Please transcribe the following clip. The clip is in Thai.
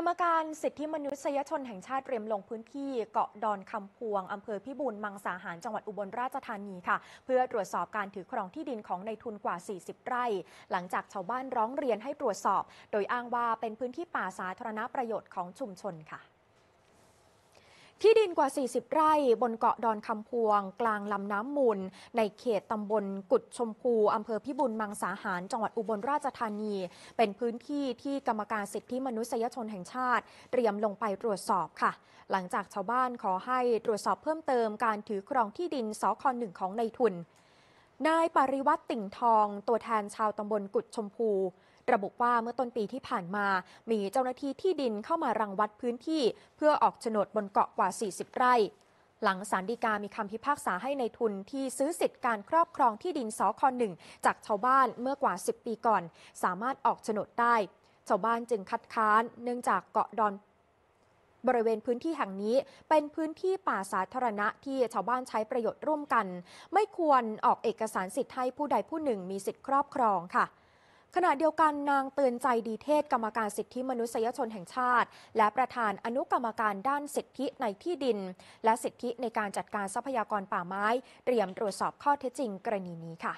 รรมการสิทธิมนุษยชนแห่งชาติเตรียมลงพื้นที่ เกาะดอนคำพวง อำเภอพิบูลมังสาหารจังหวัดอุบลราชธานีค่ะ เพื่อตรวจสอบการถือครองที่ดินของในทุนกว่า 40 ไร่ หลังจากชาวบ้านร้องเรียนให้ตรวจสอบ โดยอ้างว่าเป็นพื้นที่ป่าสาธารณประโยชน์ของชุมชนค่ะที่ดินกว่า 40 ไร่บนเกาะดอนคำพวงกลางลำน้ำมูลในเขตตำบลกุดชมพูอำเภอพิบูลมังสาหารจังหวัดอุบลราชธานี เป็นพื้นที่ที่กรรมการสิทธิมนุษยชนแห่งชาติเตรียมลงไปตรวจสอบค่ะ หลังจากชาวบ้านขอให้ตรวจสอบเพิ่มเติมการถือครองที่ดินสคหนึ่งของในทุนนายปริวัติติ่งทอง ตัวแทนชาวตำบลกุดชมพูระบุว่าเมื่อต้นปีที่ผ่านมา มีเจ้าหน้าที่ที่ดินเข้ามารังวัดพื้นที่ เพื่อออกโฉนดบนเกาะกว่า 40ไร่หลังสารดีกามีคำพิพากษาให้ในทุนที่ซื้อสิทธิ์การครอบครองที่ดินสอคอหนึ่งจากชาวบ้านเมื่อกว่า 10 ปีก่อน สามารถออกโฉนดได้ชาวบ้านจึงคัดค้านเนื่องจากเกาะดอนบริเวณพื้นที่แห่งนี้เป็นพื้นที่ป่าสาธารณะที่ชาวบ้านใช้ประโยชน์ร่วมกัน ไม่ควรออกเอกสารสิทธิ์ให้ผู้ใดผู้หนึ่งมีสิทธิ์ครอบครองค่ะขณะเดียวกันนางเตือนใจดีเทศกรรมการสิทธิมนุษยชนแห่งชาติ และประธานอนุกรรมการด้านสิทธิในที่ดิน และสิทธิในการจัดการทรัพยากรป่าไม้ เตรียมตรวจสอบข้อเท็จจริง กรณีนี้ค่ะ